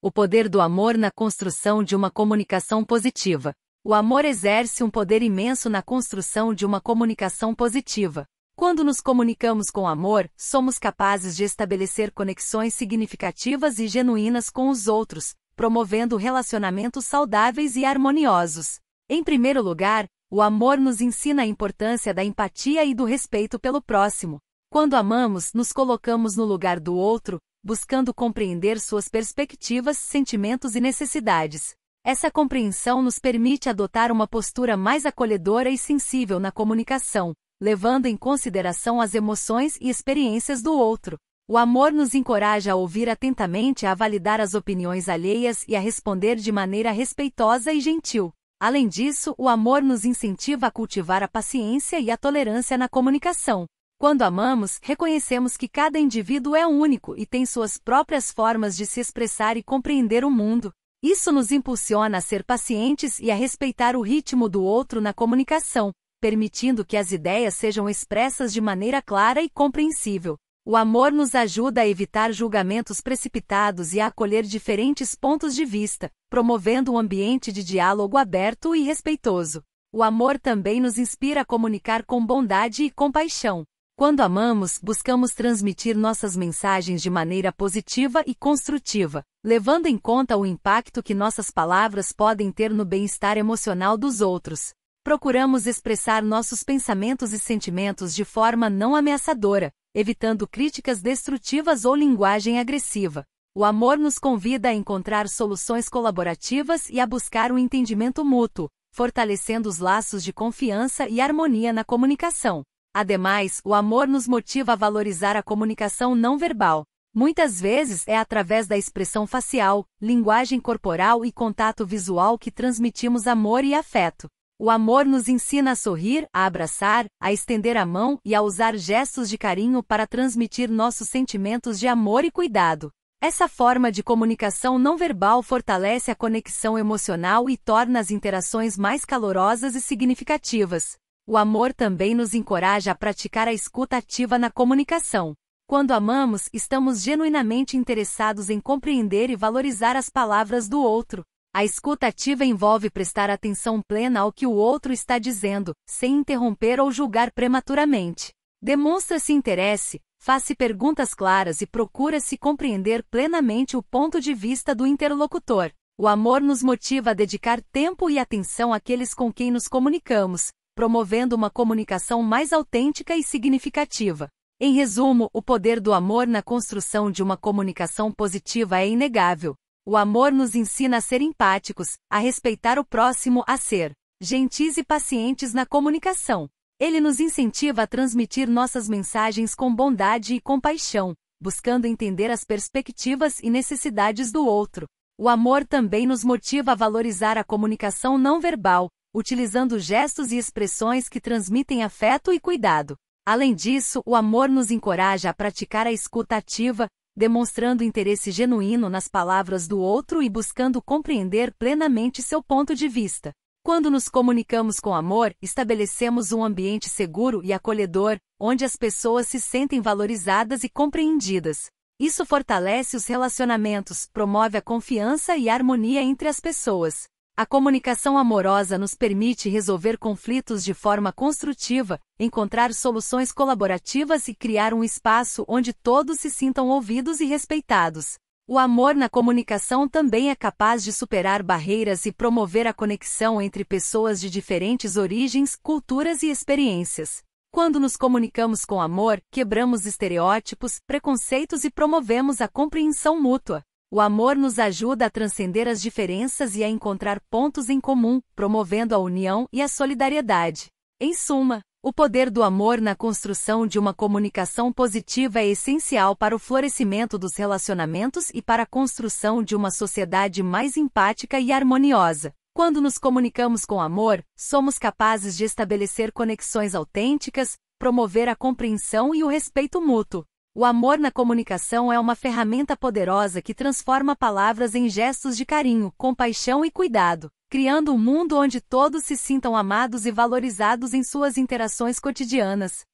O poder do amor na construção de uma comunicação positiva. O amor exerce um poder imenso na construção de uma comunicação positiva. Quando nos comunicamos com amor, somos capazes de estabelecer conexões significativas e genuínas com os outros, promovendo relacionamentos saudáveis e harmoniosos. Em primeiro lugar, o amor nos ensina a importância da empatia e do respeito pelo próximo. Quando amamos, nos colocamos no lugar do outro, buscando compreender suas perspectivas, sentimentos e necessidades. Essa compreensão nos permite adotar uma postura mais acolhedora e sensível na comunicação, levando em consideração as emoções e experiências do outro. O amor nos encoraja a ouvir atentamente, a validar as opiniões alheias e a responder de maneira respeitosa e gentil. Além disso, o amor nos incentiva a cultivar a paciência e a tolerância na comunicação, quando amamos, reconhecemos que cada indivíduo é único e tem suas próprias formas de se expressar e compreender o mundo. Isso nos impulsiona a ser pacientes e a respeitar o ritmo do outro na comunicação, permitindo que as ideias sejam expressas de maneira clara e compreensível. O amor nos ajuda a evitar julgamentos precipitados e a acolher diferentes pontos de vista, promovendo um ambiente de diálogo aberto e respeitoso. O amor também nos inspira a comunicar com bondade e compaixão, quando amamos, buscamos transmitir nossas mensagens de maneira positiva e construtiva, levando em conta o impacto que nossas palavras podem ter no bem-estar emocional dos outros. Procuramos expressar nossos pensamentos e sentimentos de forma não ameaçadora, evitando críticas destrutivas ou linguagem agressiva. O amor nos convida a encontrar soluções colaborativas e a buscar um entendimento mútuo, fortalecendo os laços de confiança e harmonia na comunicação. Ademais, o amor nos motiva a valorizar a comunicação não verbal. Muitas vezes é através da expressão facial, linguagem corporal e contato visual que transmitimos amor e afeto. O amor nos ensina a sorrir, a abraçar, a estender a mão e a usar gestos de carinho para transmitir nossos sentimentos de amor e cuidado. Essa forma de comunicação não verbal fortalece a conexão emocional e torna as interações mais calorosas e significativas. O amor também nos encoraja a praticar a escuta ativa na comunicação. Quando amamos, estamos genuinamente interessados em compreender e valorizar as palavras do outro. A escuta ativa envolve prestar atenção plena ao que o outro está dizendo, sem interromper ou julgar prematuramente. Demonstra-se interesse, faz-se perguntas claras e procura-se compreender plenamente o ponto de vista do interlocutor. O amor nos motiva a dedicar tempo e atenção àqueles com quem nos comunicamos, promovendo uma comunicação mais autêntica e significativa. Em resumo, o poder do amor na construção de uma comunicação positiva é inegável. O amor nos ensina a ser empáticos, a respeitar o próximo, a ser gentis e pacientes na comunicação. Ele nos incentiva a transmitir nossas mensagens com bondade e compaixão, buscando entender as perspectivas e necessidades do outro. O amor também nos motiva a valorizar a comunicação não verbal, utilizando gestos e expressões que transmitem afeto e cuidado. Além disso, o amor nos encoraja a praticar a escuta ativa, demonstrando interesse genuíno nas palavras do outro e buscando compreender plenamente seu ponto de vista. Quando nos comunicamos com amor, estabelecemos um ambiente seguro e acolhedor, onde as pessoas se sentem valorizadas e compreendidas. Isso fortalece os relacionamentos, promove a confiança e a harmonia entre as pessoas. A comunicação amorosa nos permite resolver conflitos de forma construtiva, encontrar soluções colaborativas e criar um espaço onde todos se sintam ouvidos e respeitados. O amor na comunicação também é capaz de superar barreiras e promover a conexão entre pessoas de diferentes origens, culturas e experiências. Quando nos comunicamos com amor, quebramos estereótipos, preconceitos e promovemos a compreensão mútua. O amor nos ajuda a transcender as diferenças e a encontrar pontos em comum, promovendo a união e a solidariedade. Em suma, o poder do amor na construção de uma comunicação positiva é essencial para o florescimento dos relacionamentos e para a construção de uma sociedade mais empática e harmoniosa. Quando nos comunicamos com amor, somos capazes de estabelecer conexões autênticas, promover a compreensão e o respeito mútuo. O amor na comunicação é uma ferramenta poderosa que transforma palavras em gestos de carinho, compaixão e cuidado, criando um mundo onde todos se sintam amados e valorizados em suas interações cotidianas.